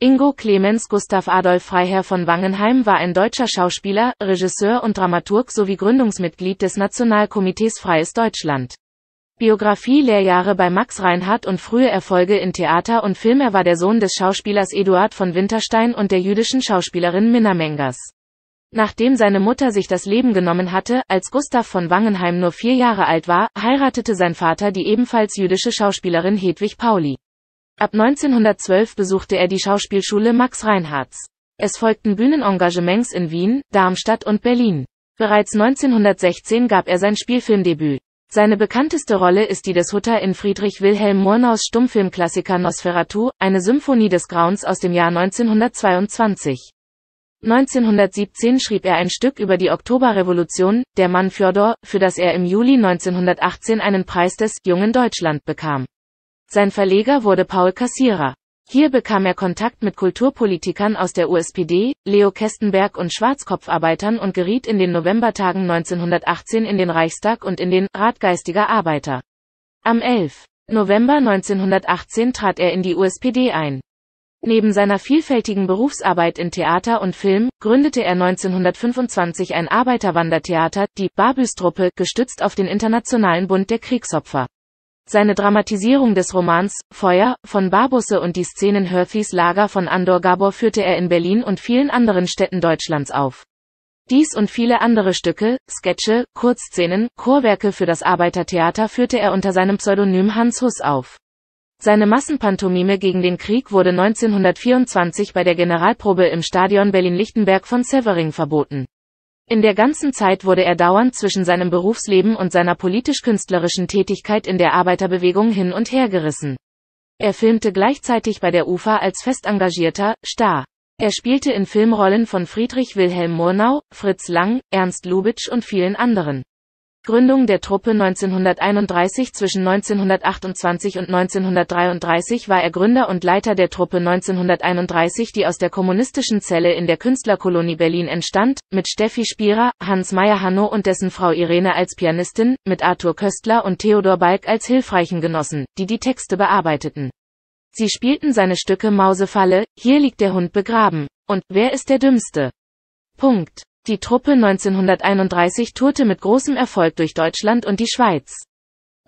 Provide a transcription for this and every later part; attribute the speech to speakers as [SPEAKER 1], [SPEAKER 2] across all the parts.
[SPEAKER 1] Ingo Clemens Gustav Adolf Freiherr von Wangenheim war ein deutscher Schauspieler, Regisseur und Dramaturg sowie Gründungsmitglied des Nationalkomitees Freies Deutschland. Biografie Lehrjahre bei Max Reinhardt und frühe Erfolge in Theater und Film Er war der Sohn des Schauspielers Eduard von Winterstein und der jüdischen Schauspielerin Minna Mengers. Nachdem seine Mutter sich das Leben genommen hatte, als Gustav von Wangenheim nur vier Jahre alt war, heiratete sein Vater die ebenfalls jüdische Schauspielerin Hedwig Pauli. Ab 1912 besuchte er die Schauspielschule Max Reinhardts. Es folgten Bühnenengagements in Wien, Darmstadt und Berlin. Bereits 1916 gab er sein Spielfilmdebüt. Seine bekannteste Rolle ist die des Hutter in Friedrich Wilhelm Murnau's Stummfilmklassiker Nosferatu, eine Symphonie des Grauens aus dem Jahr 1922. 1917 schrieb er ein Stück über die Oktoberrevolution, Der Mann Fjodor, für das er im Juli 1918 einen Preis des Jungen Deutschland bekam. Sein Verleger wurde Paul Kassierer. Hier bekam er Kontakt mit Kulturpolitikern aus der USPD, Leo Kestenberg und Schwarzkopfarbeitern und geriet in den Novembertagen 1918 in den Reichstag und in den Rat geistiger Arbeiter. Am 11. November 1918 trat er in die USPD ein. Neben seiner vielfältigen Berufsarbeit in Theater und Film, gründete er 1925 ein Arbeiterwandertheater, die Barbüstruppe, gestützt auf den Internationalen Bund der Kriegsopfer. Seine Dramatisierung des Romans Feuer von Barbusse und die Szenen Hörthys Lager von Andor Gabor führte er in Berlin und vielen anderen Städten Deutschlands auf. Dies und viele andere Stücke, Sketche, Kurzszenen, Chorwerke für das Arbeitertheater führte er unter seinem Pseudonym Hans Huss auf. Seine Massenpantomime gegen den Krieg wurde 1924 bei der Generalprobe im Stadion Berlin-Lichtenberg von Severing verboten. In der ganzen Zeit wurde er dauernd zwischen seinem Berufsleben und seiner politisch-künstlerischen Tätigkeit in der Arbeiterbewegung hin und her gerissen. Er filmte gleichzeitig bei der UFA als festengagierter Star. Er spielte in Filmrollen von Friedrich Wilhelm Murnau, Fritz Lang, Ernst Lubitsch und vielen anderen. Gründung der Truppe 1931 zwischen 1928 und 1933 war er Gründer und Leiter der Truppe 1931, die aus der kommunistischen Zelle in der Künstlerkolonie Berlin entstand, mit Steffi Spierer, Hans Meyer Hanno und dessen Frau Irene als Pianistin, mit Arthur Köstler und Theodor Balk als hilfreichen Genossen, die die Texte bearbeiteten. Sie spielten seine Stücke Mausefalle, Hier liegt der Hund begraben und Wer ist der Dümmste? Punkt. Die Truppe 1931 tourte mit großem Erfolg durch Deutschland und die Schweiz.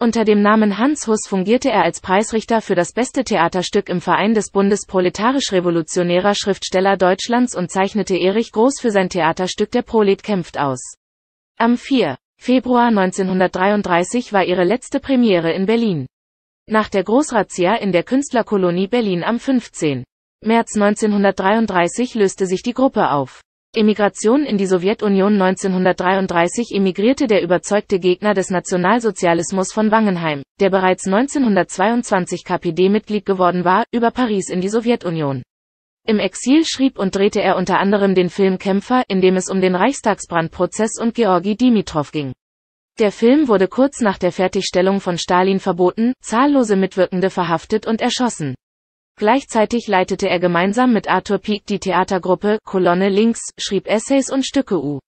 [SPEAKER 1] Unter dem Namen Hans Huss fungierte er als Preisrichter für das beste Theaterstück im Verein des Bundes proletarisch-revolutionärer Schriftsteller Deutschlands und zeichnete Erich Groß für sein Theaterstück Der Prolet kämpft aus. Am 4. Februar 1933 war ihre letzte Premiere in Berlin. Nach der Großrazzia in der Künstlerkolonie Berlin am 15. März 1933 löste sich die Gruppe auf. Emigration in die Sowjetunion 1933 emigrierte der überzeugte Gegner des Nationalsozialismus von Wangenheim, der bereits 1922 KPD-Mitglied geworden war, über Paris in die Sowjetunion. Im Exil schrieb und drehte er unter anderem den Film Kämpfer, in dem es um den Reichstagsbrandprozess und Georgi Dimitrov ging. Der Film wurde kurz nach der Fertigstellung von Stalin verboten, zahllose Mitwirkende verhaftet und erschossen. Gleichzeitig leitete er gemeinsam mit Arthur Pieck die Theatergruppe Kolonne Links, schrieb Essays und Stücke U.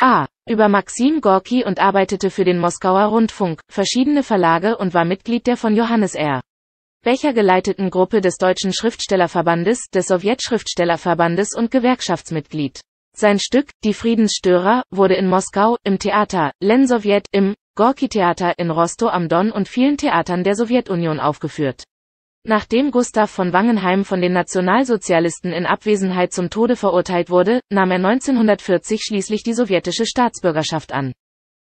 [SPEAKER 1] A. über Maxim Gorki und arbeitete für den Moskauer Rundfunk, verschiedene Verlage und war Mitglied der von Johannes R. Becher geleiteten Gruppe des Deutschen Schriftstellerverbandes, des Sowjetschriftstellerverbandes und Gewerkschaftsmitglied. Sein Stück, Die Friedensstörer, wurde in Moskau, im Theater, Len Sowjet, im Gorki-Theater in Rostow am Don und vielen Theatern der Sowjetunion aufgeführt. Nachdem Gustav von Wangenheim von den Nationalsozialisten in Abwesenheit zum Tode verurteilt wurde, nahm er 1940 schließlich die sowjetische Staatsbürgerschaft an.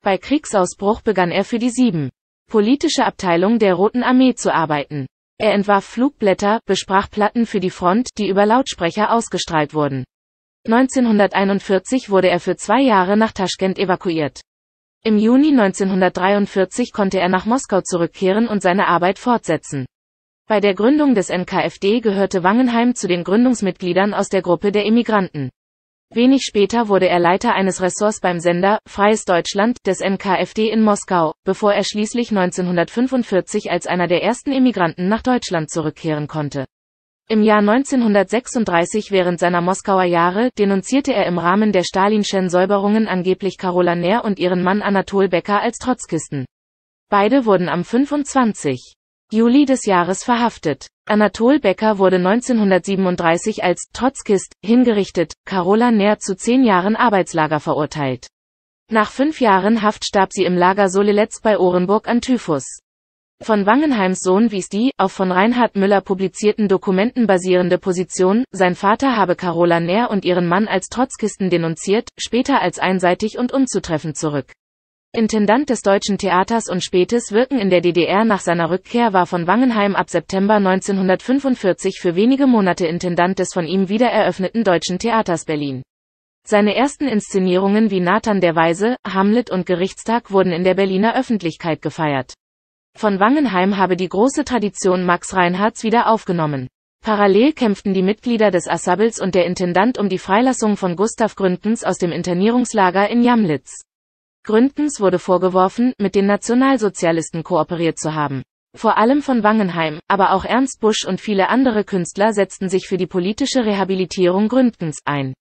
[SPEAKER 1] Bei Kriegsausbruch begann er für die Sieben politische Abteilung der Roten Armee zu arbeiten. Er entwarf Flugblätter, besprach Platten für die Front, die über Lautsprecher ausgestrahlt wurden. 1941 wurde er für zwei Jahre nach Taschkent evakuiert. Im Juni 1943 konnte er nach Moskau zurückkehren und seine Arbeit fortsetzen. Bei der Gründung des NKFD gehörte Wangenheim zu den Gründungsmitgliedern aus der Gruppe der Emigranten. Wenig später wurde er Leiter eines Ressorts beim Sender Freies Deutschland des NKFD in Moskau, bevor er schließlich 1945 als einer der ersten Emigranten nach Deutschland zurückkehren konnte. Im Jahr 1936 während seiner Moskauer Jahre denunzierte er im Rahmen der Stalinschen Säuberungen angeblich Carola Nair und ihren Mann Anatol Becker als Trotzkisten. Beide wurden am 25. Juli des Jahres verhaftet. Anatol Becker wurde 1937 als Trotzkist hingerichtet, Carola Nair zu zehn Jahren Arbeitslager verurteilt. Nach fünf Jahren Haft starb sie im Lager Soleletz bei Orenburg an Typhus. Von Wangenheims Sohn wies die, auf von Reinhard Müller publizierten Dokumenten basierende Position, sein Vater habe Carola Nair und ihren Mann als Trotzkisten denunziert, später als einseitig und unzutreffend zurück. Intendant des Deutschen Theaters und spätes Wirken in der DDR nach seiner Rückkehr war von Wangenheim ab September 1945 für wenige Monate Intendant des von ihm wiedereröffneten Deutschen Theaters Berlin. Seine ersten Inszenierungen wie Nathan der Weise, Hamlet und Gerichtstag wurden in der Berliner Öffentlichkeit gefeiert. Von Wangenheim habe die große Tradition Max Reinhardts wieder aufgenommen. Parallel kämpften die Mitglieder des Assabels und der Intendant um die Freilassung von Gustav Gründens aus dem Internierungslager in Jamlitz. Gründens wurde vorgeworfen, mit den Nationalsozialisten kooperiert zu haben. Vor allem von Wangenheim, aber auch Ernst Busch und viele andere Künstler setzten sich für die politische Rehabilitierung Gründens ein.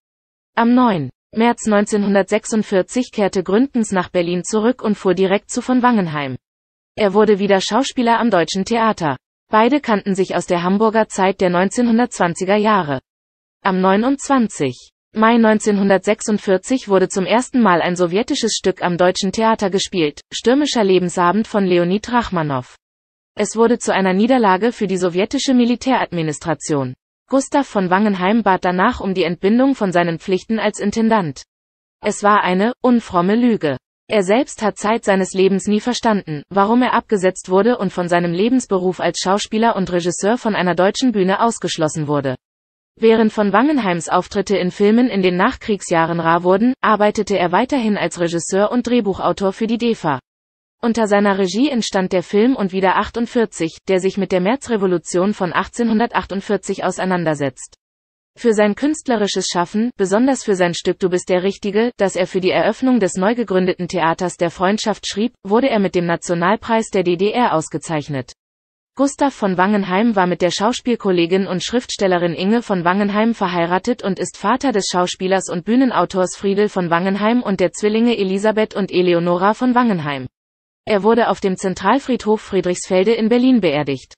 [SPEAKER 1] Am 9. März 1946 kehrte Gründens nach Berlin zurück und fuhr direkt zu von Wangenheim. Er wurde wieder Schauspieler am Deutschen Theater. Beide kannten sich aus der Hamburger Zeit der 1920er Jahre. Am 29. Mai 1946 wurde zum ersten Mal ein sowjetisches Stück am Deutschen Theater gespielt, Stürmischer Lebensabend von Leonid Rachmanow. Es wurde zu einer Niederlage für die sowjetische Militäradministration. Gustav von Wangenheim bat danach um die Entbindung von seinen Pflichten als Intendant. Es war eine unfromme Lüge. Er selbst hat Zeit seines Lebens nie verstanden, warum er abgesetzt wurde und von seinem Lebensberuf als Schauspieler und Regisseur von einer deutschen Bühne ausgeschlossen wurde. Während von Wangenheims Auftritte in Filmen in den Nachkriegsjahren rar wurden, arbeitete er weiterhin als Regisseur und Drehbuchautor für die DEFA. Unter seiner Regie entstand der Film Und wieder 48, der sich mit der Märzrevolution von 1848 auseinandersetzt. Für sein künstlerisches Schaffen, besonders für sein Stück Du bist der Richtige, das er für die Eröffnung des neu gegründeten Theaters der Freundschaft schrieb, wurde er mit dem Nationalpreis der DDR ausgezeichnet. Gustav von Wangenheim war mit der Schauspielkollegin und Schriftstellerin Inge von Wangenheim verheiratet und ist Vater des Schauspielers und Bühnenautors Friedel von Wangenheim und der Zwillinge Elisabeth und Eleonora von Wangenheim. Er wurde auf dem Zentralfriedhof Friedrichsfelde in Berlin beerdigt.